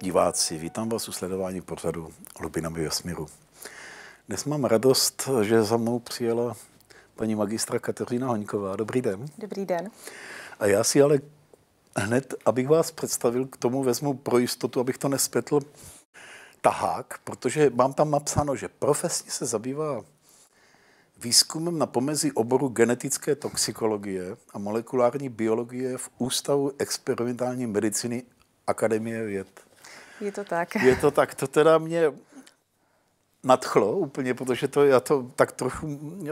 diváci, vítám vás u sledování pořadu Lubinami vesmíru. Dnes mám radost, že za mnou přijela paní magistra Kateřina Hoňková. Dobrý den. Dobrý den. A já si ale hned, abych vás představil, k tomu vezmu pro jistotu, abych to nespetl, tahák, protože mám tam napsáno, že profesně se zabývá výzkumem na pomezí oboru genetické toxikologie a molekulární biologie v Ústavu experimentální medicíny Akademie věd. Je to tak. Je to tak. To teda mě nadchlo úplně, protože to, já to tak trochu uh,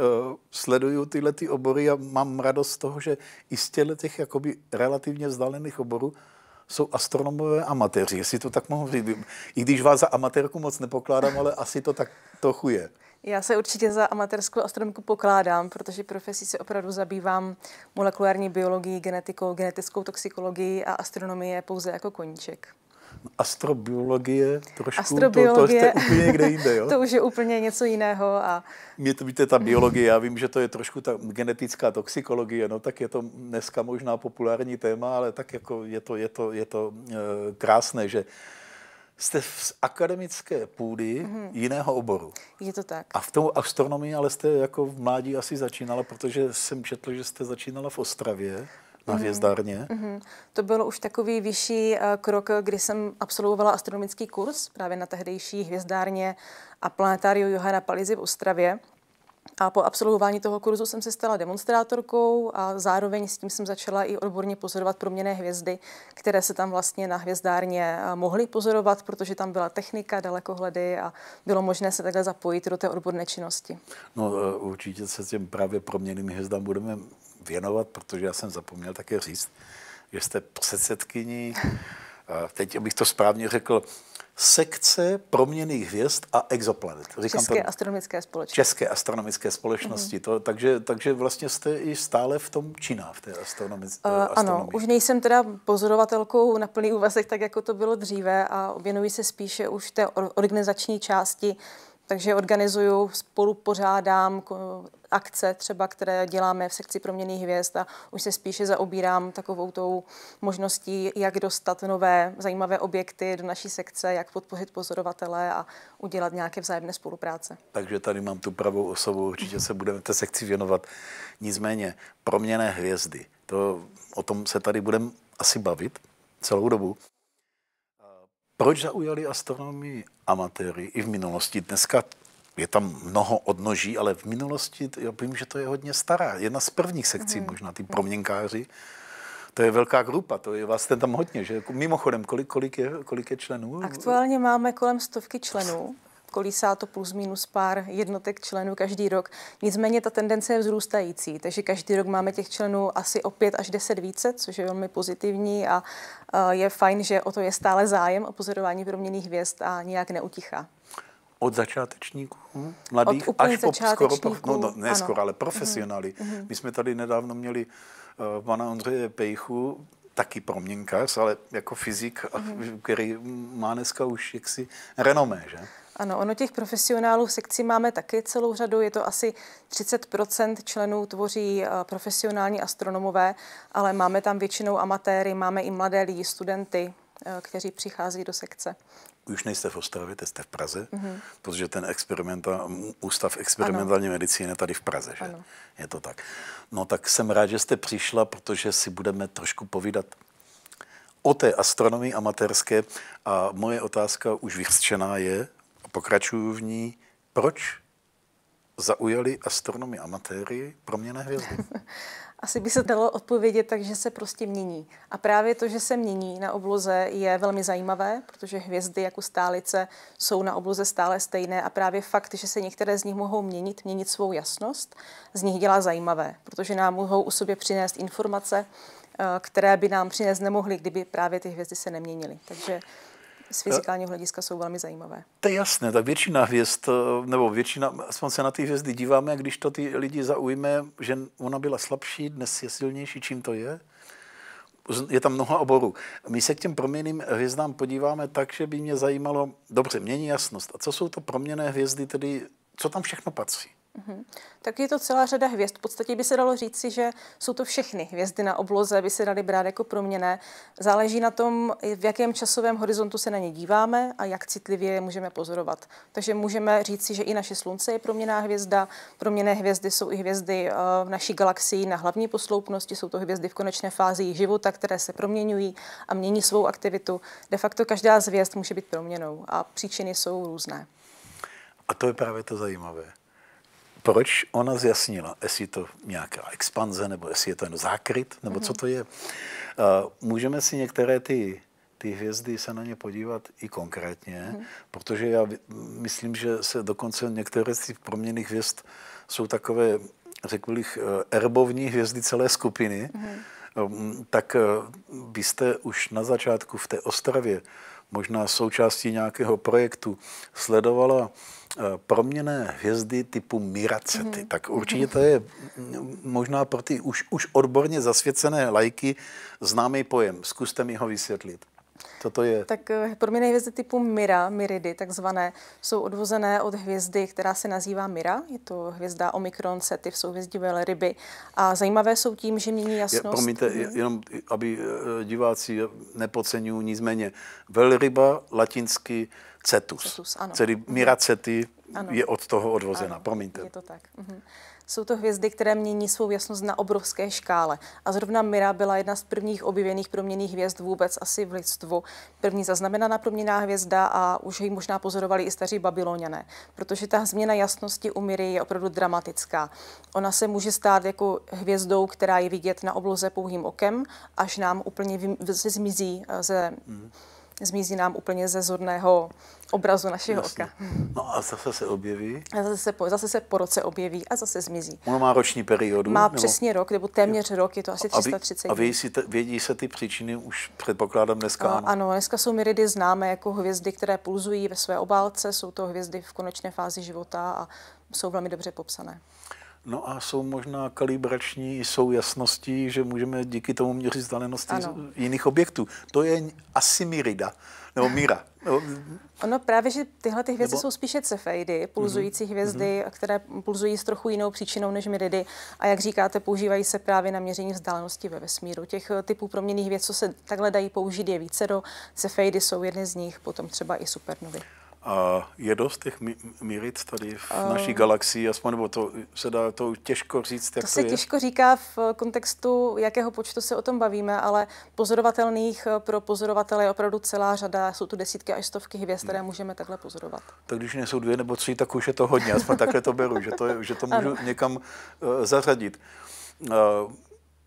sleduju tyhle ty obory a mám radost z toho, že i z těchto těch jakoby relativně vzdálených oborů jsou astronomové amatéři, jestli to tak mohu říct. I když vás za amatérku moc nepokládám, ale asi to tak trochu je. Já se určitě za amatérskou astronomku pokládám, protože profesí se opravdu zabývám molekulární biologií, genetikou, genetickou toxikologii a astronomie pouze jako koníček astrobiologie trošku, astrobiologie, to, to úplně někde jinde, jo? to už je úplně něco jiného. A... Mě to víte, ta biologie, já vím, že to je trošku ta genetická toxikologie, no tak je to dneska možná populární téma, ale tak jako je to, je to, je to e, krásné, že jste z akademické půdy mm-hmm. jiného oboru. Je to tak. A v tom astronomii ale jste jako v mládí asi začínala, protože jsem četl, že jste začínala v Ostravě na mhm. hvězdárně. Mm-hmm. To byl už takový vyšší uh, krok, kdy jsem absolvovala astronomický kurz právě na tehdejší hvězdárně a planetáriu Johana Palizy v Ostravě. A po absolvování toho kurzu jsem se stala demonstrátorkou a zároveň s tím jsem začala i odborně pozorovat proměné hvězdy, které se tam vlastně na hvězdárně eh, mohly pozorovat, protože tam byla technika, dalekohledy a bylo možné se takhle zapojit do té odborné činnosti. No eh, určitě se těm právě proměným hvězdám budeme věnovat, protože já jsem zapomněl také říct, že jste předsedkyní, teď abych to správně řekl, sekce proměných hvězd a exoplanet. Říkám České to, astronomické společnosti. České astronomické mhm. společnosti. Mm-hmm. To, takže, takže vlastně jste i stále v tom činá, v té astronomické uh, eh, astronomii. Ano, už nejsem teda pozorovatelkou na plný úvazek, tak jako to bylo dříve a věnuji se spíše už té organizační části uh, takže organizuju, spolu pořádám akce třeba, které děláme v sekci proměných hvězd a už se spíše zaobírám takovou tou možností, jak dostat nové zajímavé objekty do naší sekce, jak podpořit pozorovatele a udělat nějaké vzájemné spolupráce. Takže tady mám tu pravou osobu, určitě se budeme té sekci věnovat. Nicméně proměné hvězdy, to, o tom se tady budeme asi bavit celou dobu. Proč zaujali astronomii amatéry i v minulosti? Dneska je tam mnoho odnoží, ale v minulosti, já vím, že to je hodně stará, jedna z prvních sekcí mm. možná, ty proměnkáři. To je velká grupa, to je vás ten tam hodně, že? Mimochodem, kolik, kolik, je, kolik je členů? Aktuálně máme kolem stovky členů kolísá to plus minus pár jednotek členů každý rok. Nicméně ta tendence je vzrůstající, takže každý rok máme těch členů asi o 5 až 10 více, což je velmi pozitivní a je fajn, že o to je stále zájem o pozorování proměných hvězd a nijak neutichá. Od začátečníků, mladých Od až po skoro, no, no, ne ano. skoro, ale mhm, profesionály. Mm-hmm. My jsme tady nedávno měli uh, pana Ondřeje Pejchu, taky proměnkař, ale jako fyzik, mm-hmm. který má dneska už jaksi renomé, že? Ano, ono těch profesionálů v sekci máme taky celou řadu. Je to asi 30 členů tvoří eh, profesionální astronomové, ale máme tam většinou amatéry, máme i mladé lidi, studenty, eh, kteří přichází do sekce už nejste v Ostravě, teď jste v Praze, mm-hmm. protože ten experimenta, ústav experimentální ano. medicíny je tady v Praze, že? Ano. Je to tak. No tak jsem rád, že jste přišla, protože si budeme trošku povídat o té astronomii amatérské a moje otázka už vyřčená je, a pokračuju v ní, proč zaujali astronomii amatéry proměné hvězdy? Asi by se dalo odpovědět tak, že se prostě mění. A právě to, že se mění na obloze, je velmi zajímavé, protože hvězdy jako stálice jsou na obloze stále stejné a právě fakt, že se některé z nich mohou měnit, měnit svou jasnost, z nich dělá zajímavé, protože nám mohou u sobě přinést informace, eh, které by nám přinést nemohly, kdyby právě ty hvězdy se neměnily. Takže z fyzikálního hlediska jsou velmi zajímavé. To je jasné, tak většina hvězd, eh, nebo většina, aspoň se na ty hvězdy díváme, když to ty lidi zaujme, že ona byla slabší, dnes je silnější, čím to je. Je tam mnoho oborů. My se k těm proměným hvězdám podíváme tak, že by mě zajímalo, dobře, mění jasnost. A co jsou to proměné hvězdy, tedy co tam všechno patří? Mhm. Tak je to celá řada hvězd. V podstatě by se dalo říci, že jsou to všechny hvězdy na obloze, by se daly brát jako proměné. Záleží na tom, v jakém časovém horizontu se na ně díváme a jak citlivě je můžeme pozorovat. Takže můžeme říci, že i naše slunce je proměná hvězda. Proměné hvězdy jsou i hvězdy eh, v naší galaxii na hlavní posloupnosti, jsou to hvězdy v konečné fázi jejich života, které se proměňují a mění svou aktivitu. De facto každá z hvězd může být proměnou a příčiny jsou různé. A to je právě to zajímavé proč ona zjasnila, jestli je to nějaká expanze, nebo jestli je to jen zákryt, nebo mm-hmm. co mhm. to je. Eh, můžeme si některé ty ty hvězdy se na ně podívat i konkrétně, hmm. protože já myslím, že se dokonce některé z těch proměných hvězd jsou takové, řekl bych, eh, erbovní hvězdy celé skupiny, hmm. tak byste už na začátku v té Ostravě možná součástí nějakého projektu sledovala Eh, proměné hvězdy typu Miracety. Mm-hmm. Tak určitě to je mm, možná pro ty už, už odborně zasvěcené lajky známý pojem. Zkuste mi ho vysvětlit. Co to je? Tak eh, mě hvězdy typu Mira, Miridy takzvané, jsou odvozené od hvězdy, která se nazývá Mira. Je to hvězda Omikron Sety v souhvězdí Ryby. A zajímavé jsou tím, že mění jasnost. Je, promiňte, mhm. jenom aby eh, diváci nepodceňují, nicméně velryba latinsky cetus. cetus ano. Tedy Mira mhm. Cety ano. je od toho odvozena. Ano. Promiňte. Je to tak. Mhm. Jsou to hvězdy, které mění svou jasnost na obrovské škále. A zrovna Mira byla jedna z prvních objevených proměných hvězd vůbec asi v lidstvu. První zaznamenaná proměná hvězda a už ji možná pozorovali i staří babyloniané, protože ta změna jasnosti u Miry je opravdu dramatická. Ona se může stát jako hvězdou, která je vidět na obloze pouhým okem, až nám úplně se zmizí eh, ze mm zmizí nám úplně ze zorného obrazu našeho Jasně. oka. No a zase se objeví? A zase se, po, zase se po roce objeví a zase zmizí. Ono má roční periodu? Má nebo? přesně rok, nebo téměř jo. rok, je to asi a vy, A vy si te, vědí se ty příčiny už předpokládám dneska? A, ano, dneska jsou miridy známé jako hvězdy, které pulzují ve své obálce, jsou to hvězdy v konečné fázi života a jsou velmi dobře popsané. No a jsou možná kalibrační, jsou jasnosti, že můžeme díky tomu měřit vzdálenosti jiných objektů. To je asi mirida, nebo míra. No. Ono právě, že tyhle ty hvězdy Nebo? jsou spíše cefeidy, mhm. pulzující mm-hmm. hvězdy, mm-hmm. které pulzují s trochu jinou příčinou než miridy. A jak říkáte, používají se právě na měření vzdálenosti ve vesmíru. Těch eh, typů proměných hvězd, co se takhle dají použít, je více do cefeidy jsou jedny z nich, potom třeba i supernovy. A je dost těch miric tady v uh, naší galaxii, aspoň, nebo to se dá to těžko říct, jak to, to se je? těžko říká v eh, kontextu, jakého počtu se o tom bavíme, ale pozorovatelných eh, pro pozorovatele je opravdu celá řada, jsou tu desítky až stovky hvězd, které hmm. můžeme takhle pozorovat. Tak když nejsou dvě nebo tři, tak už je to hodně, aspoň takhle to beru, že to, je, že to můžu ano. někam uh, zařadit. Uh,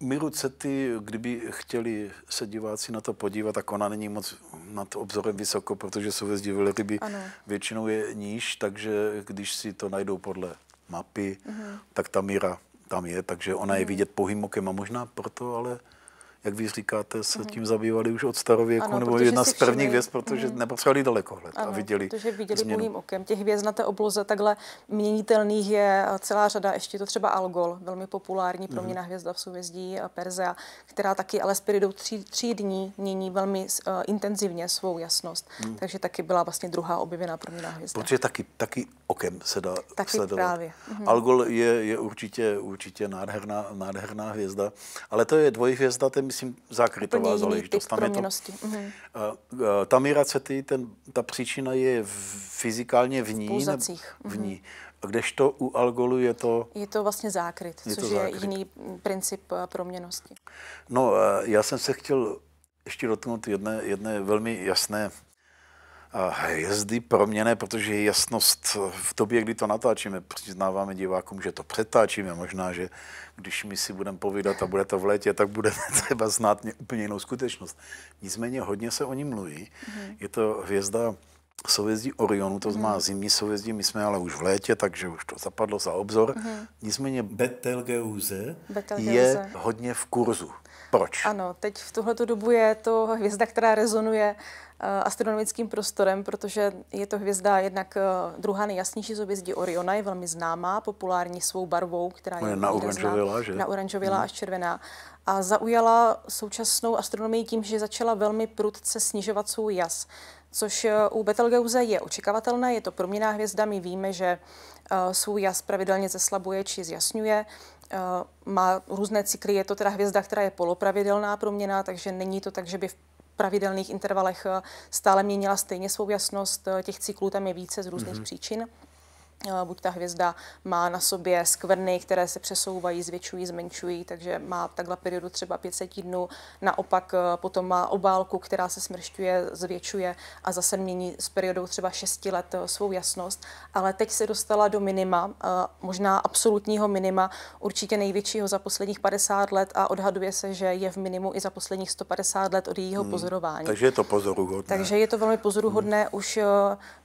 Miru Cety, kdyby chtěli se diváci na to podívat, tak ona není moc nad obzorem vysoko, protože souvězdí velryby většinou je níž, takže když si to najdou podle mapy, uh-huh. tak ta míra tam je, takže ona je mhm. vidět pohymokem a možná proto, ale jak vy říkáte, se mhm. tím zabývali už od starověku, ano, nebo jedna z prvních věc, protože mm. nepotřebovali hled ano, a viděli protože viděli změnu. okem. Těch hvězd na té obloze takhle měnitelných je celá řada, ještě to třeba Algol, velmi populární mě mm. hvězda v souvězdí eh, Perzea, která taky ale spiridou tří, tří dní mění velmi uh, intenzivně svou jasnost. Mm. Takže taky byla vlastně druhá objevená proměna hvězda. Protože taky, taky okem se dá taky sledovat. Právě. Mm. Algol je, je určitě, určitě nádherná, nádherná hvězda, ale to je dvojhvězda, ten myslím, zákrytová záležitost. Tam, je to, uh, ta miracety, ten, ta příčina je v, fyzikálně v ní. V, v ní. mm Kdežto u algolu je to... Je to vlastně zákryt, je což zákryt. je jiný princip proměnosti. Eh, no, já jsem se chtěl ještě dotknout jedné, jedné velmi jasné hvězdy proměné, protože jasnost v době, kdy to natáčíme. Přiznáváme divákům, že to přetáčíme. Možná, že když my si budeme povídat a bude to v létě, tak bude třeba znát úplně jinou skutečnost. Nicméně hodně se o ní mluví. Mhm. Je to hvězda souvězdí Orionu, to znamená hmm. zimní souvězdí, my jsme ale už v létě, takže už to zapadlo za obzor. Hmm. Nicméně Betelgeuse, Betelgeuse je hodně v kurzu. Proč? Ano, teď v tuhleto dobu je to hvězda, která rezonuje eh, astronomickým prostorem, protože je to hvězda jednak eh, druhá nejjasnější z hvězdí Oriona, je velmi známá, populární svou barvou, která no je, je na oranžovila, že? Na oranžovila hmm. až červená. A zaujala současnou astronomii tím, že začala velmi prudce snižovat svůj jas což eh, u Betelgeuse je očekávatelné, je to proměná hvězda, my víme, že eh, svůj jas pravidelně zeslabuje či zjasňuje, eh, má různé cykly, je to teda hvězda, která je polopravidelná proměna, takže není to tak, že by v pravidelných intervalech stále měnila stejně svou jasnost, těch cyklů tam je více z různých mm-hmm. příčin. Eh, buď ta hvězda má na sobě skvrny, které se přesouvají, zvětšují, zmenšují, takže má takhle periodu třeba 500 dnů. Naopak eh, potom má obálku, která se smršťuje, zvětšuje a zase mění s periodou třeba 6 let eh, svou jasnost. Ale teď se dostala do minima, možná absolutního minima, určitě největšího za posledních 50 let a odhaduje se, že je v minimu i za posledních 150 let od jejího hmm, pozorování. Takže je to pozoruhodné. Takže je to velmi pozoruhodné. Hmm. Už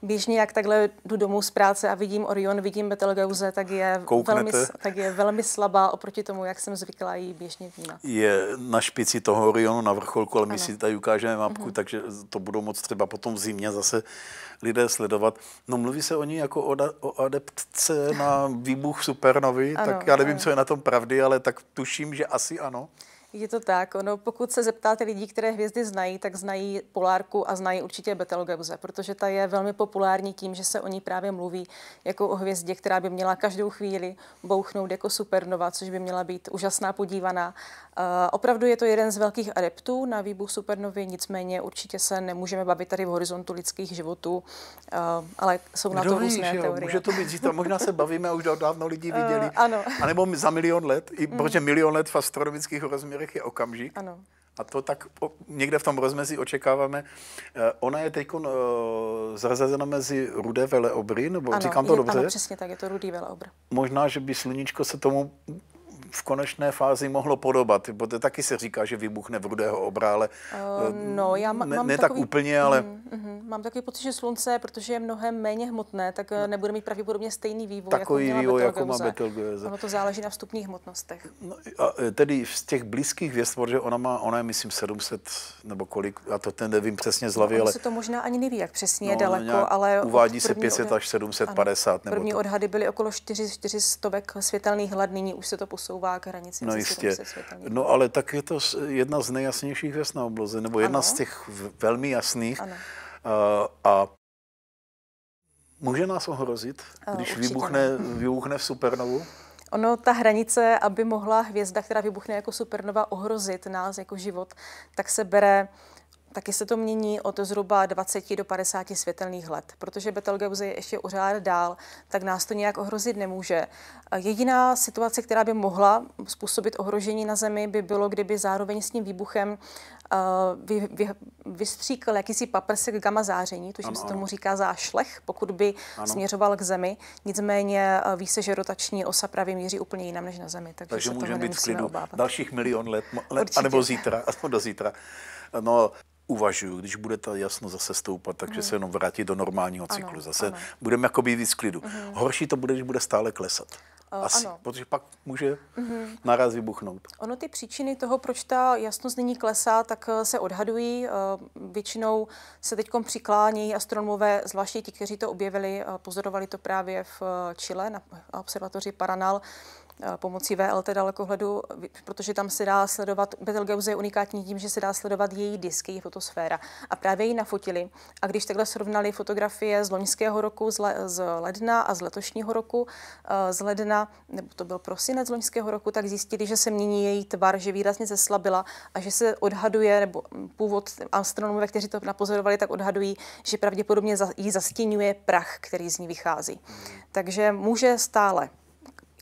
běžně, jak takhle jdu domů z práce a vidím Orion vidím betelgeuse tak je, velmi, tak je velmi slabá oproti tomu, jak jsem zvyklá jí běžně vnímat. Je na špici toho Orionu na vrcholku, ale my si tady ukážeme mapku, mm-hmm. takže to budou moc třeba potom v zimě zase lidé sledovat. No mluví se o ní jako o, da, o adeptce na výbuch supernovy, ano, tak já nevím, ano. co je na tom pravdy, ale tak tuším, že asi ano. Je to tak. Ono, pokud se zeptáte lidí, které hvězdy znají, tak znají Polárku a znají určitě Betelgeuse, protože ta je velmi populární tím, že se o ní právě mluví jako o hvězdě, která by měla každou chvíli bouchnout jako supernova, což by měla být úžasná podívaná. Uh, opravdu je to jeden z velkých adeptů na výbuch supernovy, nicméně určitě se nemůžeme bavit tady v horizontu lidských životů, uh, ale jsou Kdo na to ví, různé jo, teorie. Může to být zítra, možná se bavíme, už dávno lidi eh, viděli. Uh, ano. A nebo za milion let, i, mm. protože milion let v astronomických rozměrech případech je okamžik. Ano. A to tak někde v tom rozmezí očekáváme. Eh, ona je teď eh, zařazena mezi rudé veleobry, nebo ano, říkám to je, dobře? Ano, přesně tak, je to rudý veleobr. Možná, že by sluníčko se tomu v konečné fázi mohlo podobat? Protože taky se říká, že vybuchne v rudého obrále. Uh, no, já mám ne, ne takový, tak úplně, ale... Mm, mm, mám takový pocit, že slunce, protože je mnohem méně hmotné, tak eh, no. nebude mít pravděpodobně stejný vývoj, jako takový jako vývoj, jako má Betelgeuse. Ono to záleží na vstupních hmotnostech. No, a, tedy z těch blízkých hvězd, protože ona má, ona je myslím 700 nebo kolik, já to ten nevím přesně z no, hlavy, no, ale... se to možná ani neví, jak přesně no, je daleko, ale... Uvádí se 500 až 750. Ano, nebo první to... odhady byly okolo 400. 400 světelných let, nyní už se to posouvá posouvá k hranici no jistě. No ale tak je to jedna z nejjasnějších věc na obloze, nebo jedna ano. z těch velmi jasných. Ano. A, a může nás ohrozit, eh, když Určitě vybuchne, vybuchne v supernovu? Ono, ta hranice, aby mohla hvězda, která vybuchne jako supernova, ohrozit nás jako život, tak se bere taky se to mění od zhruba 20 do 50 světelných let. Protože Betelgeuse je ještě pořád dál, tak nás to nějak ohrozit nemůže. Jediná situace, která by mohla způsobit ohrožení na Zemi, by bylo, kdyby zároveň s tím výbuchem Eh, vy, vy, vystříkl jakýsi paprsek gamma záření, tuším ano, se tomu ano. říká zášlech, pokud by ano. směřoval k Zemi. Nicméně eh, ví se, že rotační osa právě míří úplně jinam než na Zemi. Takže, takže můžeme být v klidu obávat. dalších milion let, let anebo zítra, aspoň do zítra. No, uvažuju, když bude ta jasno zase stoupat, takže mm. se jenom vrátí do normálního cyklu. Ano, zase ano. budeme jako být v klidu. Mm. Horší to bude, když bude stále klesat. Asi, ano. protože pak může mm-hmm. naraz vybuchnout. Ono ty příčiny toho, proč ta jasnost nyní klesá, tak eh, se odhadují. Eh, většinou se teď přiklánějí astronomové, zvláště ti, kteří to objevili, pozorovali to právě v eh, Chile na observatoři Paranal, Eh, pomocí VLT dalekohledu, protože tam se dá sledovat, Betelgeuse je unikátní tím, že se dá sledovat její disk, její fotosféra. A právě ji nafotili. A když takhle srovnali fotografie z loňského roku, z, le, z ledna a z letošního roku, eh, z ledna, nebo to byl prosinec loňského roku, tak zjistili, že se mění její tvar, že výrazně zeslabila a že se odhaduje, nebo původ astronomové, kteří to napozorovali, tak odhadují, že pravděpodobně ji zastínuje prach, který z ní vychází. Takže může stále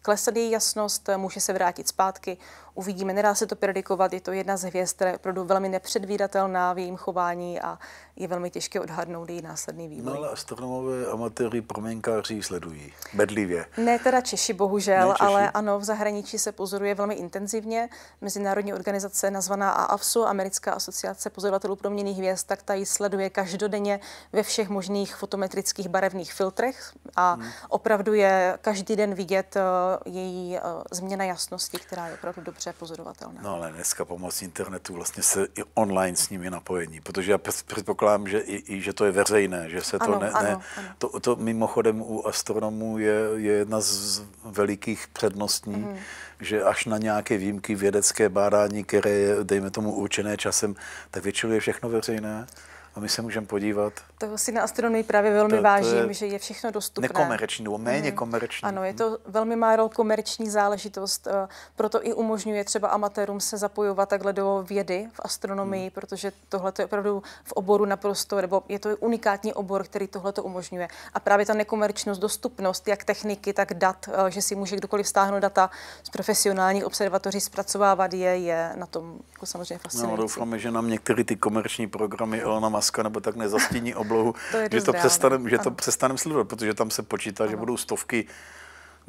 klesat její jasnost, může se vrátit zpátky, Uvidíme, nedá se to predikovat, je to jedna z hvězd, která je opravdu velmi nepředvídatelná v jejím chování a je velmi těžké odhadnout její následný vývoj. No ale astronomové, amatéři, proměnkáři sledují bedlivě. Ne teda Češi, bohužel, Češi. ale ano, v zahraničí se pozoruje velmi intenzivně. Mezinárodní organizace nazvaná AAFSU, Americká asociace pozorovatelů proměných hvězd, tak ta ji sleduje každodenně ve všech možných fotometrických barevných filtrech a hmm. opravdu je každý den vidět eh, její eh, změna jasnosti, která je opravdu dobře přepozorovatelná. No ale dneska pomocí internetu vlastně se i online s nimi napojení, protože já předpokládám, že, i, i, že to je veřejné, že se to ano, ne... ne ano. To, to mimochodem u astronomů je, je jedna z velikých přednostní, mm. že až na nějaké výjimky vědecké bádání, které je, dejme tomu, určené časem, tak většinou je všechno veřejné a my se můžeme podívat. To si na astronomii právě velmi to, to vážím, je že je všechno dostupné. Nekomerční nebo méně mm. komerční. Ano, je to velmi málo komerční záležitost, eh, proto i umožňuje třeba amatérům se zapojovat takhle do vědy v astronomii, mm. protože tohle je opravdu v oboru naprosto, nebo je to unikátní obor, který tohle to umožňuje. A právě ta nekomerčnost, dostupnost jak techniky, tak dat, eh, že si může kdokoliv stáhnout data z profesionálních observatoří, zpracovávat je, je na tom jako samozřejmě no, fascinující. No, doufáme, že nám některé ty komerční programy Elona maska nebo tak nezastíní oblohu, to že, to přestanem, že to přestanem sledovat, protože tam se počítá, ano. že budou stovky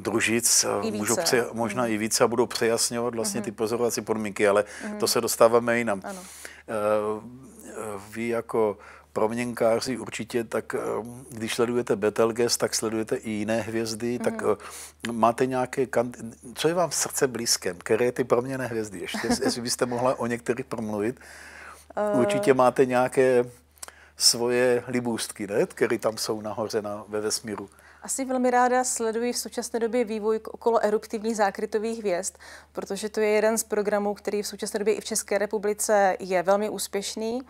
družic, eh, můžou pře, možná mm. i více a budou přejasňovat vlastně mm. ty mhm. pozorovací podmínky, ale mm. to se dostáváme jinam. Ano. Uh, vy jako proměnkáři určitě, tak eh, když sledujete Betelgeuse, tak sledujete i jiné hvězdy, mm-hmm. tak mhm. máte nějaké, co je vám v srdce blízké? které ty proměné hvězdy, ještě, jestli byste mohla o některých promluvit, určitě máte nějaké svoje libůstky, ne? které tam jsou nahoře na, ve vesmíru. Asi velmi ráda sleduji v současné době vývoj okolo eruptivních zákrytových hvězd, protože to je jeden z programů, který v současné době i v České republice je velmi úspěšný.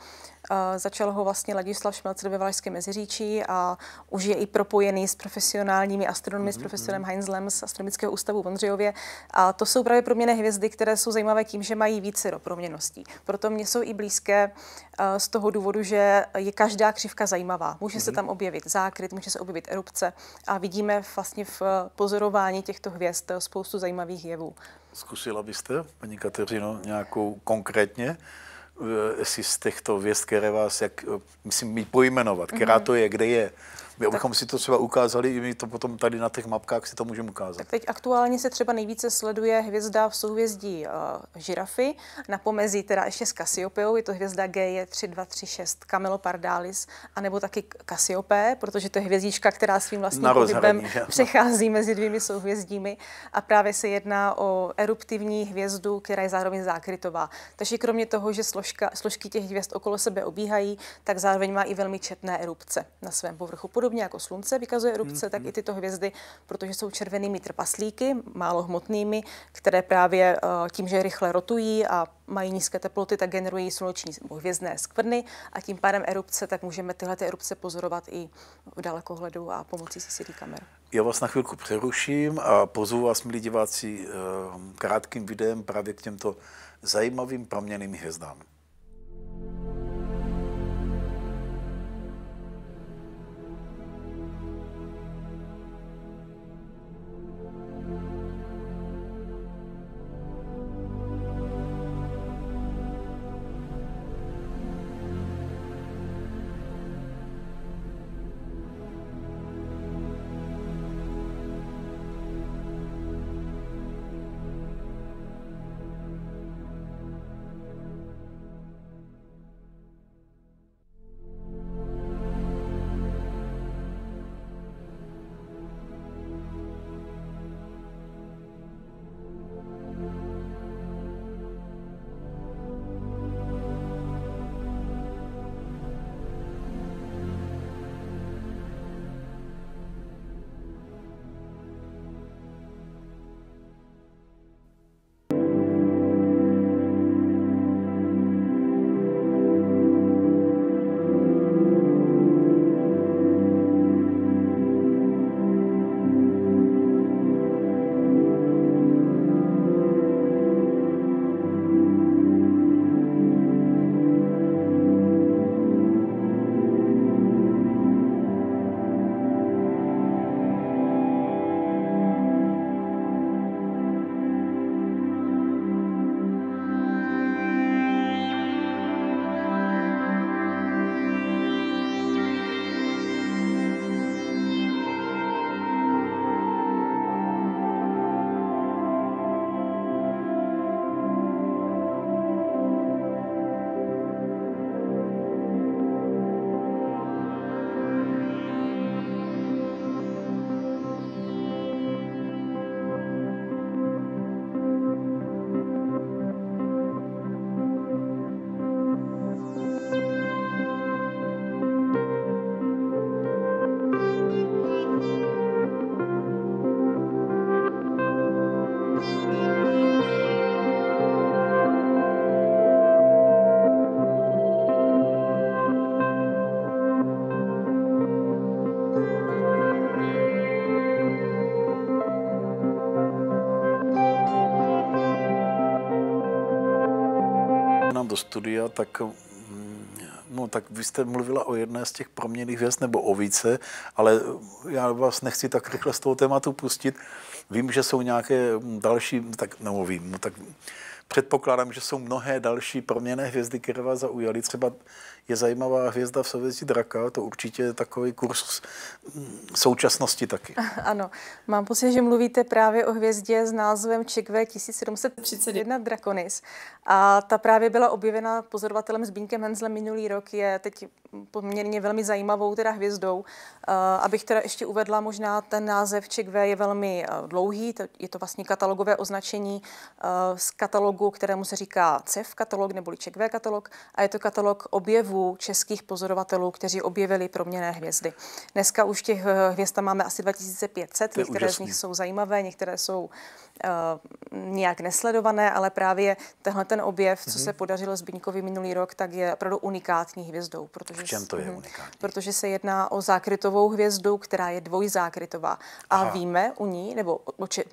Eh, začal ho vlastně Ladislav Šmelcer ve Valašském Meziříčí a už je i propojený s profesionálními astronomy, mm-hmm. s mhm, profesorem mhm. Heinzlem z Astronomického ústavu v Ondřejově. A to jsou právě proměny hvězdy, které jsou zajímavé tím, že mají více do proměností. Proto mě jsou i blízké eh, z toho důvodu, že je každá křivka zajímavá. Může mm-hmm. se mhm. tam objevit zákryt, může se objevit erupce a vidíme vlastně v eh, pozorování těchto hvězd spoustu zajímavých jevů. Zkusila byste, paní Kateřino, nějakou konkrétně? Eh, si z těchto věst, které vás, jak, eh, myslím, pojmenovat, která mhm. to je, kde je, my Tak bychom si to třeba ukázali, i my to potom tady na těch mapkách si to můžeme ukázat. Tak teď aktuálně se třeba nejvíce sleduje hvězda v souhvězdí uh, žirafy, na pomezí teda ještě s Cassiopeou, je to hvězda G3236 Camelopardalis, anebo taky Cassiope, protože to je hvězdička, která svým vlastním pohybem přechází mezi dvěmi souhvězdími a právě se jedná o eruptivní hvězdu, která je zároveň zákrytová. Takže kromě toho, že složka, složky těch hvězd okolo sebe obíhají, tak zároveň má i velmi četné erupce na svém povrchu. Podobně Podobně jako slunce vykazuje erupce, hmm. tak i mhm. tyto hvězdy, protože jsou červenými trpaslíky, málo hmotnými, které právě eh, tím, že rychle rotují a mají nízké teploty, tak generují sluneční nebo hvězdné skvrny a tím pádem erupce, tak můžeme tyhle erupce pozorovat i v dalekohledu a pomocí CCD kamer. Já vás na chvilku přeruším a pozvu vás, milí diváci, eh, krátkým videem právě k těmto zajímavým proměným hvězdám. do studia, tak mm, No, tak vy jste mluvila o jedné z těch proměných věc nebo o více, ale já vás nechci tak rychle z toho tématu pustit. Vím, že jsou nějaké další, tak nemluvím, no, tak Předpokládám, že jsou mnohé další proměné hvězdy, které vás zaujaly. Třeba je zajímavá hvězda v souvisí draka, to určitě je takový kurz současnosti taky. Ano, mám pocit, že mluvíte právě o hvězdě s názvem Čekve 1731 Draconis. A ta právě byla objevena pozorovatelem Zbínkem Henslem minulý rok, je teď poměrně velmi zajímavou teda hvězdou. Eh, abych teda ještě uvedla, možná ten název Čekve je velmi eh, dlouhý, je to vlastně katalogové označení eh, z katalogu katalogu, kterému se říká CEF katalog nebo ČV katalog a je to katalog objevů českých pozorovatelů, kteří objevili proměné hvězdy. Dneska už těch eh, hvězd máme asi 2500, některé úžasný. z nich jsou zajímavé, některé jsou Eh, nějak nesledované, ale právě tenhle ten objev, co se mhm. podařilo Zbyňkovi minulý rok, tak je opravdu unikátní hvězdou. Protože, v čem to je mhm, unikátní? Protože se jedná o zákrytovou hvězdu, která je dvojzákrytová. A Aha. víme u ní, nebo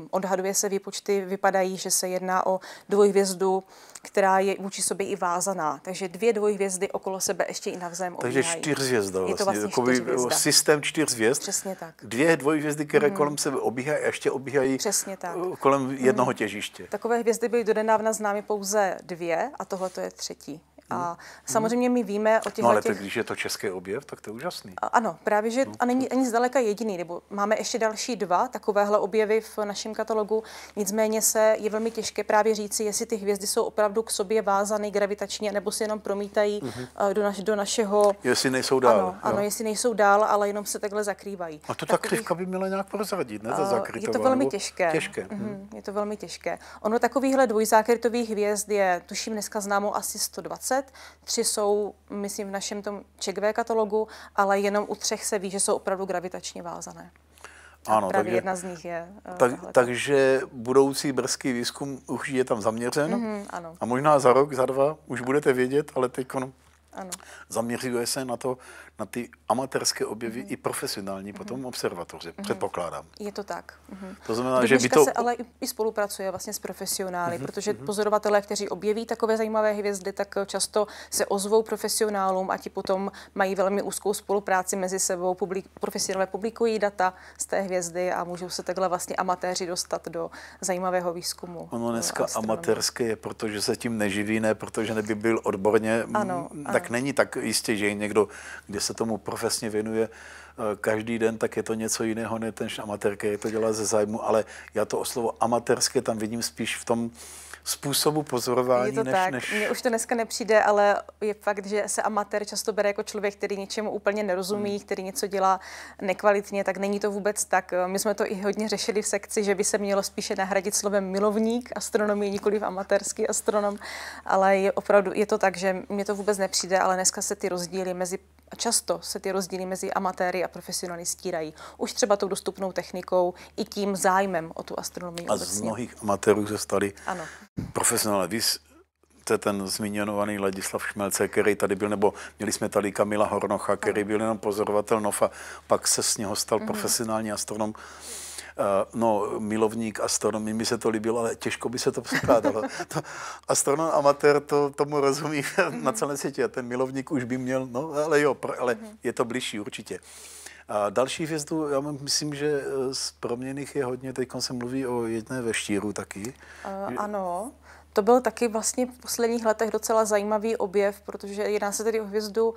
odhaduje se výpočty, vypadají, že se jedná o dvojhvězdu která je vůči sobě i vázaná. Takže dvě dvojhvězdy okolo sebe ještě i navzájem Takže obíhají. čtyřhvězda vlastně. Je to vlastně čtyř vlastně čtyřhvězda. systém čtyřhvězd. Přesně tak. Dvě dvojhvězdy, které mm. kolem sebe obíhají a ještě obíhají Přesně tak. Eh, kolem hmm. jednoho mm. těžiště. Takové hvězdy byly denávna známy pouze dvě a tohle je třetí. A hmm. samozřejmě my víme o těch. No ale těch... když je to český objev, tak to je úžasný. A, ano, právě, že no, a není ani zdaleka jediný, nebo máme ještě další dva takovéhle objevy v našem katalogu. Nicméně se je velmi těžké právě říci, jestli ty hvězdy jsou opravdu k sobě vázané gravitačně, nebo se jenom promítají hmm do, naš, do našeho. Jestli nejsou dál. Ano, ano, jestli nejsou dál, ale jenom se takhle zakrývají. A to ta Takových... křivka by měla nějak prozradit, ne? Ta eh, je to velmi těžké. těžké. Mm-hmm. Je to velmi těžké. Ono takovýchhle dvojzákrytových hvězd je, tuším, dneska známo asi 120 20. Tři jsou, myslím, v našem tom čekvé katalogu, ale jenom u třech se ví, že jsou opravdu gravitačně vázané. Ano, Právě takže, jedna z nich je. Eh, tak, takže budoucí brzký výzkum už je tam zaměřen. Mm-hmm, ano. A možná za rok, za dva už budete vědět, ale teď ano. zaměřuje se na to, na ty amatérské objevy mm-hmm. i profesionální mm-hmm. potom observatoře, mm-hmm. předpokládám. Je to tak. Mm-hmm. To znamená, Dneška že by to... se ale i spolupracuje vlastně s profesionály, mm-hmm. protože mm-hmm. pozorovatelé, kteří objeví takové zajímavé hvězdy, tak eh, často se ozvou profesionálům a ti potom mají velmi úzkou spolupráci mezi sebou. Publik- Profesionálové publikují data z té hvězdy a můžou se takhle vlastně amatéři dostat do zajímavého výzkumu. Ono dneska amatérské je, protože se tím neživí, ne protože neby byl odborně, ano, tak ano. není tak jistě, že někdo, kde se tomu profesně věnuje eh, každý den, tak je to něco jiného, ne ten amatér, který to dělá ze zájmu, ale já to o slovo amatérské tam vidím spíš v tom, způsobu pozorování. Je to než, tak. Než... Mně už to dneska nepřijde, ale je fakt, že se amatér často bere jako člověk, který něčemu úplně nerozumí, hmm. který něco dělá nekvalitně, tak není to vůbec tak. My jsme to i hodně řešili v sekci, že by se mělo spíše nahradit slovem milovník astronomie, nikoli amatérský astronom, ale je opravdu je to tak, že mě to vůbec nepřijde, ale dneska se ty rozdíly mezi často se ty rozdíly mezi amatéry a profesionály stírají. Už třeba tou dostupnou technikou i tím zájmem o tu astronomii. A obecně. z mnohých amatérů se staly. ano. Profesionalist, to ten zmiňovaný Ladislav Šmelce, který tady byl, nebo měli jsme tady Kamila Hornocha, který byl jenom pozorovatel a pak se z něho stal mm-hmm. profesionální astronom eh, no, milovník astronomii, mi se to líbilo, ale těžko by se to překládalo. To, astronom amatér to, tomu rozumí na mhm. celém světě a ten milovník už by měl, no ale jo, pro, ale mhm. je to blížší určitě. A další hvězdu, já myslím, že eh, z proměných je hodně, teď se mluví o jedné ve Štíru taky. Uh, ano. To byl taky vlastně v posledních letech docela zajímavý objev, protože jedná se tedy o hvězdu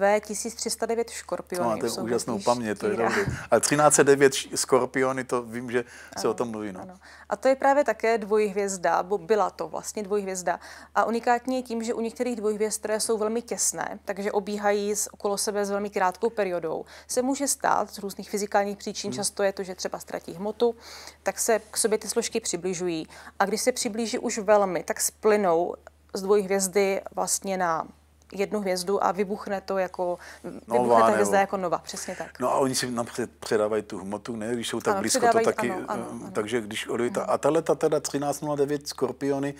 V1309 Škorpiony. Máte no, úžasnou paměť, to je dobrý. A 1309 Škorpiony, to vím, že se ano, o tom mluví. No. Ano. A to je právě také dvojhvězda, bo byla to vlastně dvojhvězda. A unikátní je tím, že u některých dvojhvězd, které jsou velmi těsné, takže obíhají okolo sebe s velmi krátkou periodou, se může stát z různých fyzikálních příčin, hmm. často je to, že třeba ztratí hmotu, tak se k sobě ty složky přibližují. A když se přiblíží už velmi, atomy tak splynou z hvězdy vlastně na jednu hvězdu a vybuchne to jako, nová, vybuchne ta hvězda jako nova, přesně tak. No a oni si nám předávají tu hmotu, ne, když jsou tak ano, blízko to taky, ano, ano, eh, ano. takže když odejde, a tahle ta teda 1309 Skorpiony,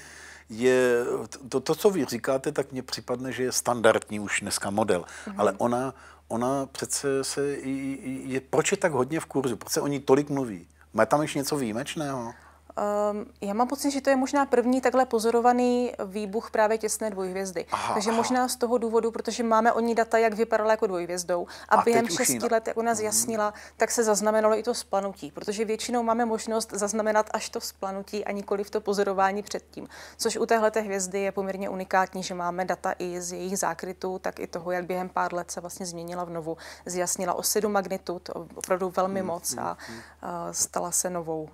je, to, to, co vy říkáte, tak mně připadne, že je standardní už dneska model, hmm. ale ona, ona přece se, je, proč je tak hodně v kurzu, proč se o ní tolik mluví? Má tam ještě něco výjimečného? Ehm, já mám pocit, že to je možná první takhle pozorovaný výbuch právě těsné dvojhvězdy. Aha, Takže aha. možná z toho důvodu, protože máme o ní data, jak vypadala jako dvojhvězdou a, a během 6 let, jak ona mhm. zjasnila, hmm. tak se zaznamenalo i to splanutí, protože většinou máme možnost zaznamenat až to splanutí a nikoli v to pozorování předtím. Což u téhle hvězdy je poměrně unikátní, že máme data i z jejich zákrytů, tak i toho, jak během pár let se vlastně změnila v novu. Zjasnila o sedm magnitud, opravdu velmi hmm, moc hmm, a, mhm, mhm. a stala se novou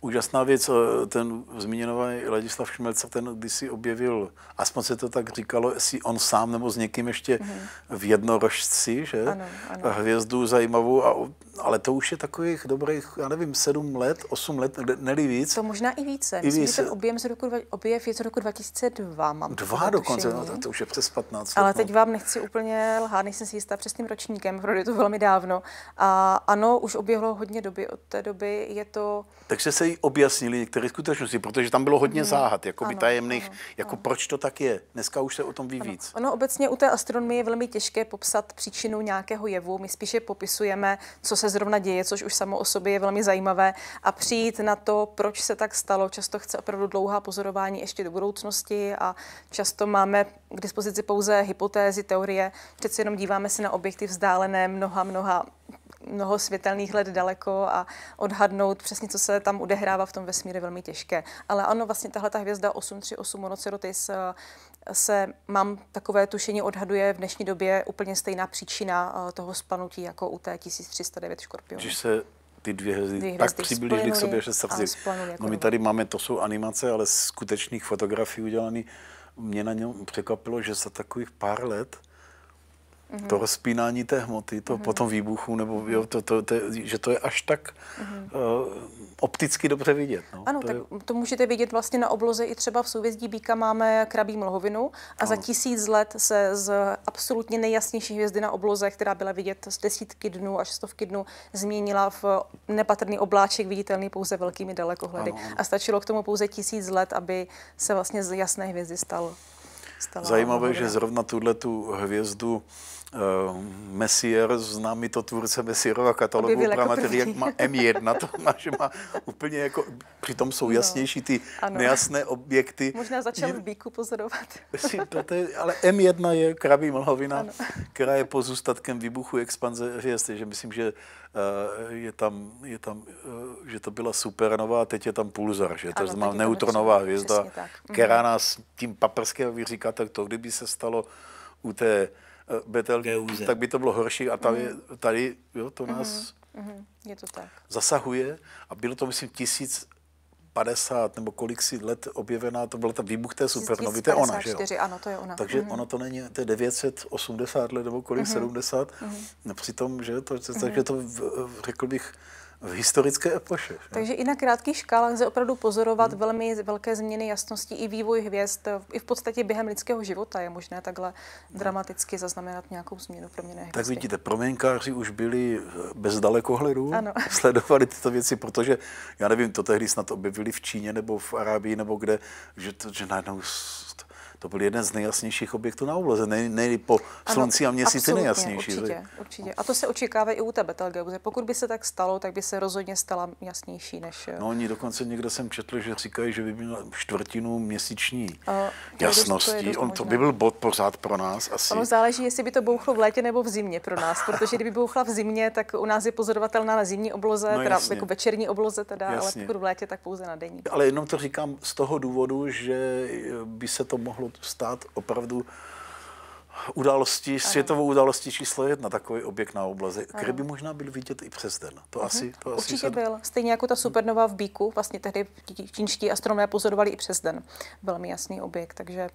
úžasná věc, eh, ten zmíněný Ladislav Šmelc, ten když si objevil, aspoň se to tak říkalo, si on sám nebo s někým ještě mm-hmm. v jednorožci, že? Ano, ano. Hvězdu zajímavou, a, ale to už je takových dobrých, já nevím, sedm let, osm let, neli víc. To možná i více. I Myslím, Že Ten objem, z roku, objev je z roku 2002, mám Dva dokonce, no, to, to už je přes 15 Ale let, teď no. vám nechci úplně lhát, nejsem si jistá přesným ročníkem, protože je to velmi dávno. A ano, už oběhlo hodně doby, od té doby je to... Takže se jí objasnili některé skutečnosti, protože tam bylo hodně mhm. záhad, jako by tajemných, ano, jako ano. proč to tak je. Dneska už se o tom ví ano. víc. Ono obecně u té astronomie je velmi těžké popsat příčinu nějakého jevu. My spíše popisujeme, co se zrovna děje, což už samo o sobě je velmi zajímavé. A přijít na to, proč se tak stalo, často chce opravdu dlouhá pozorování ještě do budoucnosti a často máme k dispozici pouze hypotézy, teorie. Přece jenom díváme se na objekty vzdálené mnoha, mnoha mnoho světelných let daleko a odhadnout přesně, co se tam odehrává v tom vesmíru, je velmi těžké. Ale ano, vlastně tahle ta hvězda 838 Monocerotis eh, se, mám takové tušení, odhaduje v dnešní době úplně stejná příčina eh, toho spanutí jako u té 1309 škorpionu. Když se ty dvě hvězdy, dvě hvězdy tak přibližily k sobě, že se jako No my tady máme, to jsou animace, ale skutečných fotografií udělaný. Mě na něm překvapilo, že za takových pár let mm-hmm. to rozpínání té hmoty, to mm-hmm. potom výbuchu, nebo jo, to, to, to, že to je až tak mm-hmm. uh, opticky dobře vidět. No. Ano, to tak je... to můžete vidět vlastně na obloze i třeba v souvězdí Bíka máme krabí mlhovinu a ano. za tisíc let se z absolutně nejjasnější hvězdy na obloze, která byla vidět z desítky dnů až stovky dnů, změnila v nepatrný obláček viditelný pouze velkými dalekohledy. Ano, ano. A stačilo k tomu pouze tisíc let, aby se vlastně z jasné hvězdy stal Zajímavé, že zrovna tuhle tu hvězdu Eh, Messier, známý to tvůrce Messierova katalogu Pramaterie, jako jak má M1, to má, že má úplně jako, přitom jsou no. jasnější ty no, nejasné objekty. Možná začal v Bíku pozorovat. ale M1 je krabí mlhovina, ano. která je pozůstatkem výbuchu expanze hvězd, že myslím, že eh, je tam, je tam, eh, že to byla supernová, teď je tam pulzar, že ano, to znamená neutronová hvězda, která mhm. nás tím paprskem vyříká, tak to kdyby se stalo u té Eh, Betelgeuse, tak by to bylo horší a tady, mm. tady jo, to mhm. nás mm-hmm. Je to tak. zasahuje a bylo to, myslím, tisíc 50 nebo kolik si let objevená, to byla ta výbuch té supernovy, to je ona, že jo? ano, to je ona. Takže mm-hmm. ono to není, to je 980 let nebo kolik, mm-hmm. 70, mm-hmm. No, přitom, že to, mhm. takže to, to, řekl bych, v historické epoše. Že? Takže i na krátkých škálách lze opravdu pozorovat hmm. velmi velké změny jasnosti i vývoj hvězd. I v podstatě během lidského života je možné takhle hmm. dramaticky zaznamenat nějakou změnu proměny hvězdy. Tak vidíte, proměnkáři už byli eh, bez dalekohledu, ano. sledovali tyto věci, protože, já nevím, to tehdy snad objevili v Číně nebo v Arábii nebo kde, že, to, že najednou to byl jeden z nejjasnějších objektů na obloze, nej, nej po slunci a měsíci nejjasnější. Určitě, určitě. A to se očekává i u tebe, Telgeuze. Pokud by se tak stalo, tak by se rozhodně stala jasnější než... Eh, no oni dokonce někde jsem četl, že říkají, že by měl čtvrtinu měsíční uh, eh, jasnosti. To je On, to by byl bod pořád pro nás asi. Ono záleží, jestli by to bouchlo v létě nebo v zimě pro nás, protože kdyby bouchla v zimě, tak u nás je pozorovatelná na zimní obloze, no, teda jako večerní obloze, teda, jasně. ale pokud v létě, tak pouze na denní. Ale jenom to říkám z toho důvodu, že by se to mohlo mohlo stát opravdu události, ano. světovou události číslo jedna, takový objekt na oblaze, ano. který by možná byl vidět i přes den. To ano. Mhm. asi, to Určitě asi se... byl. Stejně jako ta supernova v Bíku, vlastně tehdy čínští astronomé pozorovali i přes den. Byl mi jasný objekt, takže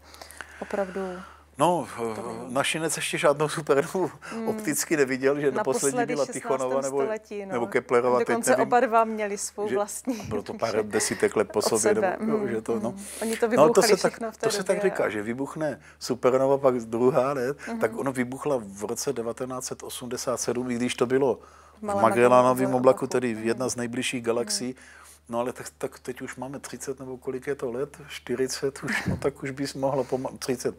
opravdu No, našinec ještě žádnou supernovu hmm. opticky neviděl, že poslední byla Tichonova nebo, století, no. nebo Keplerova. Dokonce teď nevím, oba dva měli svou vlastní. Že, bylo to pár desítek let po sobě. Nebo, mm. že to, no. Hmm. Oni to no, to se tak, v té To se tak říká, že vybuchne supernova, pak druhá, ne? Mm. Tak ono vybuchla v roce 1987, i když to bylo v Magellanovém oblaku, no. tedy jedna z mhm. nejbližších galaxií, mm. No ale tak, tak teď už máme 30 nebo kolik je to let? 40 už, no tak už bys mohla pomalu, 30,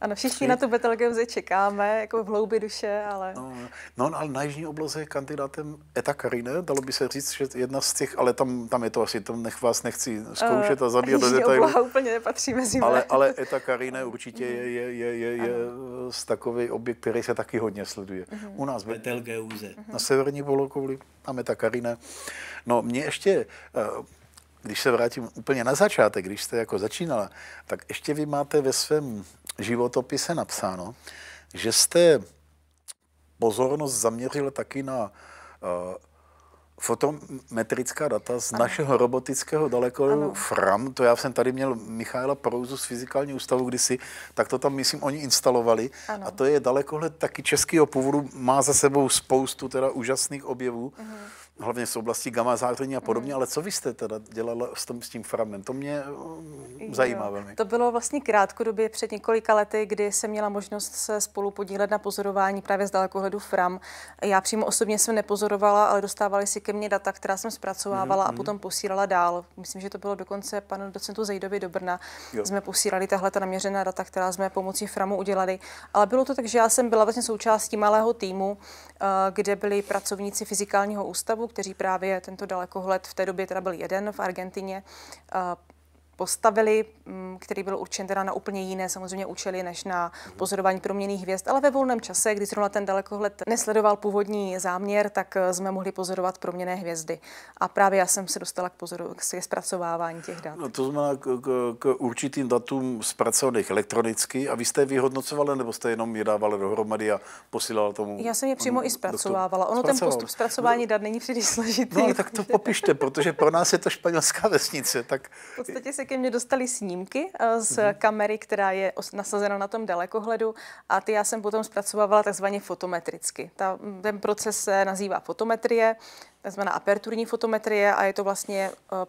ano, všichni Svět. na tu Betelgeuze čekáme, jako v hloubi duše, ale... No, no, no ale na jižní obloze je kandidátem Eta Karine, dalo by se říct, že jedna z těch, ale tam, tam je to asi, tam nech vás nechci zkoušet eh, a zabíjet do detailu. Jižní úplně nepatří mezi ale, ale Eta Karine určitě mhm. je, je, je, je, je z takový objekt, který se taky hodně sleduje. Uh-huh. U nás Betelgeuze. Uh-huh. Na severní polokouli, tam Eta Karine. No mě ještě uh, když se vrátím úplně na začátek, když jste jako začínala, tak ještě vy máte ve svém životopise napsáno, že jste pozornost zaměřil taky na uh, fotometrická data z ano. našeho robotického dalekohledu FRAM, to já jsem tady měl Michaela Prouzu z fyzikální ústavu kdysi, tak to tam, myslím, oni instalovali. Ano. A to je dalekohled taky českého původu, má za sebou spoustu teda úžasných objevů. Uh-huh hlavně z oblasti gamma záření a podobně, hmm. ale co vy jste teda dělala s, tom, s tím framem? To mě um, zajímá jo. velmi. To bylo vlastně krátkodobě před několika lety, kdy jsem měla možnost se spolu podílet na pozorování právě z dalekohledu fram. Já přímo osobně jsem nepozorovala, ale dostávali si ke mně data, která jsem zpracovávala hmm. a mhm, mhm. potom posílala dál. Myslím, že to bylo dokonce panu docentu Zejdovi do Brna. Jo. Jsme posílali tahle ta naměřená data, která jsme pomocí framu udělali. Ale bylo to tak, že já jsem byla vlastně součástí malého týmu, eh, kde byli pracovníci fyzikálního ústavu, kteří právě tento dalekohled v té době teda byl jeden v Argentině, eh, postavili, mm, který byl určen teda na úplně jiné samozřejmě účely než na mhm. pozorování proměných hvězd, ale ve volném čase, kdy zrovna ten dalekohled nesledoval původní záměr, tak eh, jsme mohli pozorovat proměné hvězdy. A právě já jsem se dostala k, pozoru, k zpracovávání těch dat. No to znamená k, k, k určitým datům zpracovaných elektronicky a vy jste je vyhodnocovali, nebo jste jenom je dávali dohromady a posílala tomu? Já jsem je přímo i zpracovávala. Ono zpracoval. ten postup zpracování no, dat není příliš no, no, složitý. No tak to popište, protože pro nás je to španělská vesnice. Tak... V podstatě se ke mně dostali snímky eh, z mm-hmm. kamery, která je nasazena na tom dalekohledu a ty já jsem potom zpracovávala takzvaně fotometricky. Ta, mm, ten proces se nazývá fotometrie, takzvaná aperturní fotometrie a je to vlastně eh,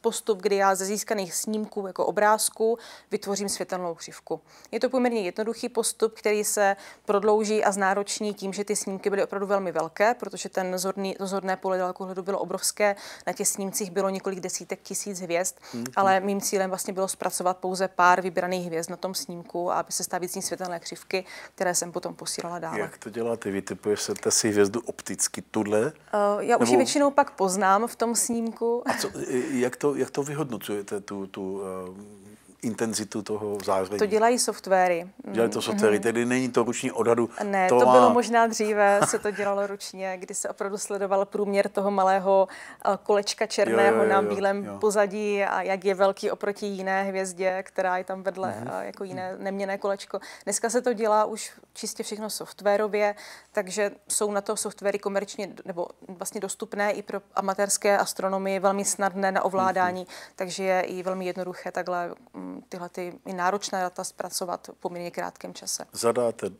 postup, kdy já ze získaných snímků jako obrázků vytvořím světelnou křivku. Je to poměrně jednoduchý postup, který se prodlouží a znároční tím, že ty snímky byly opravdu velmi velké, protože ten zorný, to zorné pole dalekohledu bylo obrovské. Na těch snímcích bylo několik desítek tisíc hvězd, mm-hmm. ale mým cílem vlastně bylo zpracovat pouze pár vybraných hvězd na tom snímku, aby se stavit z ní světelné křivky, které jsem potom posílala dál. Jak to děláte? Vytipuje se si hvězdu opticky tuhle? Uh, já Nebo... už ji většinou pak poznám v tom snímku. A co, jak to, jak to vyhodnocujete, tu, tu eh, intenzitu toho záření. To dělají softwary. Dělají to mhm. softwary, mm-hmm. tedy není to ruční odhadu. Ne, to, to má... bylo možná dříve, se to dělalo ručně, kdy se opravdu sledoval průměr toho malého eh, kolečka černého jo, jo, jo, na bílém jo. pozadí a jak je velký oproti jiné hvězdě, která je tam vedle mm-hmm. jako jiné mhm. neměné kolečko. Dneska se to dělá už čistě všechno softwarově, takže jsou na to softwary komerčně nebo vlastně dostupné i pro amatérské astronomy, velmi snadné na ovládání, mm-hmm. takže je i velmi jednoduché takhle mm, tyhle ty i náročné data zpracovat v poměrně krátkém čase. Zadáte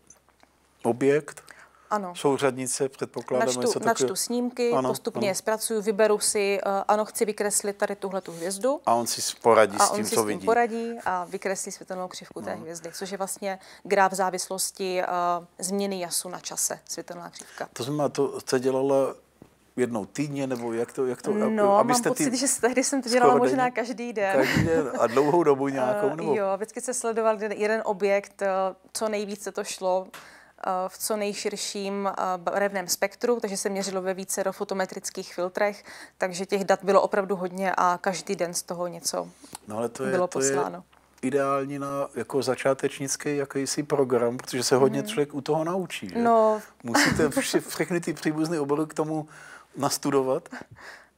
objekt, ano. Souřadnice, předpokládám, načtu, něco takového. Načtu snímky, ano, postupně ano. zpracuju, vyberu si, eh, ano, chci vykreslit tady tuhle tu hvězdu. A on si poradí a s tím, on si co s tím vidí. poradí a vykreslí světelnou křivku ano. té no. hvězdy, což je vlastně gráf závislosti uh, změny jasu na čase, světelná křivka. To znamená, to se dělala jednou týdně, nebo jak to, jak to No, abyste mám pocit, tý... že tehdy jsem to dělala možná denně? každý den. Každý den a dlouhou dobu eh, nějakou? Nebo... jo, vždycky se sledoval jeden objekt, eh, co nejvíce to šlo eh, v co nejširším barevném spektru, takže se měřilo ve více do fotometrických filtrech, takže těch dat bylo opravdu hodně a každý den z toho něco no ale to je, bylo to posláno. Je ideální na jako začátečnický jakýsi program, protože se hodně mm. člověk u toho naučí. Že? No. Musíte vše, všechny ty příbuzné obory k tomu nastudovat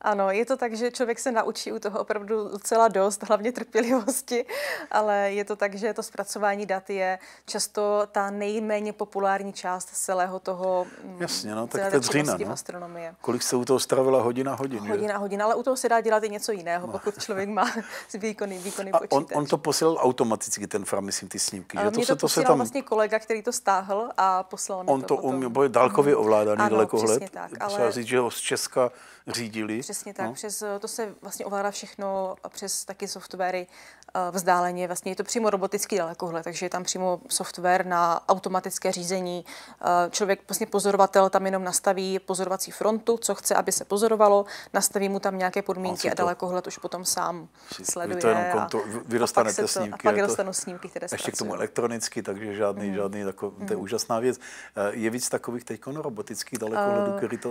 ano, je to tak, že člověk se naučí u toho opravdu docela dost, hlavně trpělivosti, ale je to tak, že to zpracování dat je často ta nejméně populární část celého toho mm, Jasně, no, tak to dřina, no. astronomie. Kolik se u toho stravila hodina, hodin? Hodina, že? hodin, ale u toho se dá dělat i něco jiného, no. pokud člověk má výkony, výkony počítač. On, on to posílal automaticky, ten FRA, myslím, ty snímky, že? Mě to, se, to, to se tam... vlastně kolega, který to stáhl a poslal mi on to. On to uměl, byl dálkově mhm. ovládaný ano, dalekohled. Tak, ale... říct, že ho z Česka řídili Přesně tak, no. přes to se vlastně ovládá všechno přes taky softwary eh, vzdáleně. Vlastně je to přímo robotický dalekohled, takže je tam přímo software na automatické řízení. Eh, člověk, vlastně pozorovatel, tam jenom nastaví pozorovací frontu, co chce, aby se pozorovalo, nastaví mu tam nějaké podmínky a, a dalekohled už potom sám sleduje. Vy to jenom konto, vy dostanete a pak snímky. To, a pak dostanu snímky, které Ještě k tomu elektronicky, takže žádný, mm. žádný, takový, to je mm. úžasná věc. Eh, je víc takových teď robotických dalekohledů, uh, který to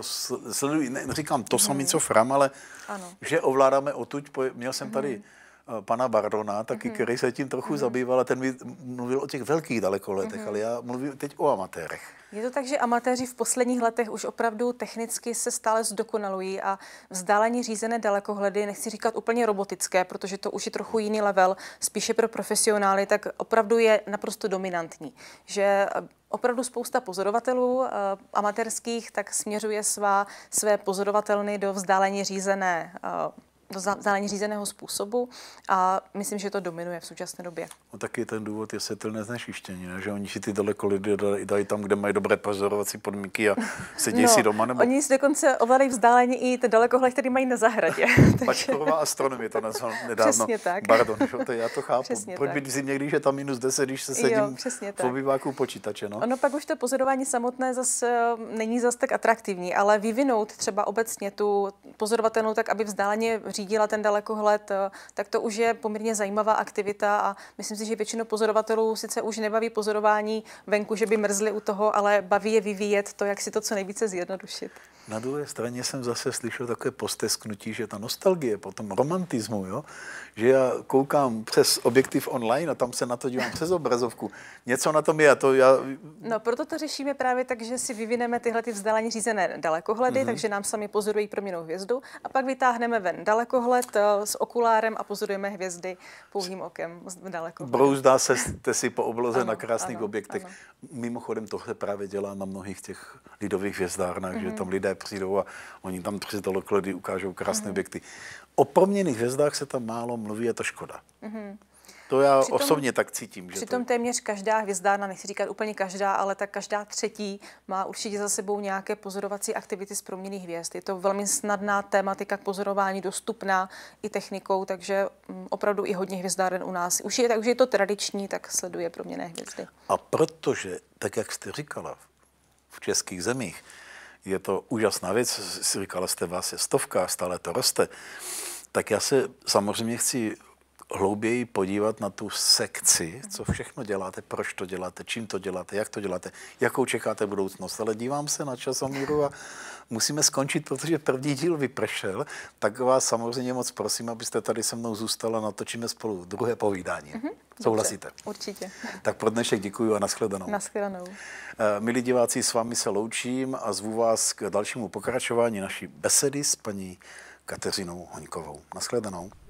sledují. Ne, říkám, to samé, mm. co Fram, tam, ale ano. že ovládáme otuď. Měl jsem tady mhm. Eh, pana Bardona, taky, mm-hmm. který se tím trochu mm-hmm. zabýval a ten mi mluvil o těch velkých dalekoletech, mm-hmm. ale já mluvím teď o amatérech. Je to tak, že amatéři v posledních letech už opravdu technicky se stále zdokonalují a vzdáleně řízené dalekohledy, nechci říkat úplně robotické, protože to už je trochu jiný level, spíše pro profesionály, tak opravdu je naprosto dominantní. Že eh, opravdu spousta pozorovatelů eh, amatérských tak směřuje svá, své pozorovatelny do vzdáleně řízené do zadání řízeného způsobu a myslím, že to dominuje v současné době. No, taky ten důvod je světelné znečištění, ne? že oni si ty daleko lidi dají tam, kde mají dobré pozorovací podmínky a sedí no, si doma. Nebo... Oni si dokonce ovládají vzdálení i ty dalekohled, který mají na zahradě. Takže... Pačková astronomie to nazval nedávno. Přesně tak. Pardon, že? to já to chápu. Přesně Proč být si když že tam minus 10, když se sedím jo, v obýváku počítače. No? Ono pak už to pozorování samotné zase um, není zas tak atraktivní, ale vyvinout třeba obecně tu pozorovatelnou tak, aby vzdáleně řídila ten dalekohled, eh, tak to už je poměrně zajímavá aktivita a myslím si, že většinu pozorovatelů sice už nebaví pozorování venku, že by mrzli u toho, ale baví je vyvíjet to, jak si to co nejvíce zjednodušit. Na druhé straně jsem zase slyšel takové postesknutí, že ta nostalgie po tom romantismu, jo? že já koukám přes objektiv online a tam se na to dívám přes obrazovku. Něco na tom je a to já... No proto to řešíme právě tak, že si vyvineme tyhle ty vzdáleně řízené dalekohledy, mm-hmm. takže nám sami pozorují proměnou hvězdu a pak vytáhneme ven dalekohled eh, s okulárem a pozorujeme hvězdy pouhým okem daleko. Brouzdá se jste si po obloze ano, na krásných ano, objektech. Ano. Mimochodem to se právě dělá na mnohých těch lidových hvězdárnách, mm-hmm. že mhm. tam lidé přijdou a oni tam přes dalekledy ukážou krásné mm-hmm. objekty. O proměných hvězdách se tam málo mluví, je to škoda. Mm-hmm. To já přitom, osobně tak cítím. Že přitom to... téměř každá hvězdárna, nechci říkat úplně každá, ale tak každá třetí má určitě za sebou nějaké pozorovací aktivity z proměných hvězd. Je to velmi snadná tématika k pozorování, dostupná i technikou, takže mm, opravdu i hodně hvězdáren u nás. Už je, už je to tradiční, tak sleduje proměné hvězdy. A protože, tak jak jste říkala, v českých zemích, je to úžasná věc, si říkala jste, vás je stovka, stále to roste, tak já se samozřejmě chci hlouběji podívat na tu sekci, co všechno děláte, proč to děláte, čím to děláte, jak to děláte, jakou čekáte budoucnost. Ale dívám se na časomíru a musíme skončit, protože první díl vypršel, tak vás samozřejmě moc prosím, abyste tady se mnou zůstala, natočíme spolu druhé povídání. Mm-hmm. Souhlasíte? Určitě. Tak pro dnešek děkuji a nashledanou. Nashledanou. Eh, milí diváci, s vámi se loučím a zvu vás k dalšímu pokračování naší besedy s paní Kateřinou Hoňkovou. Nashledanou.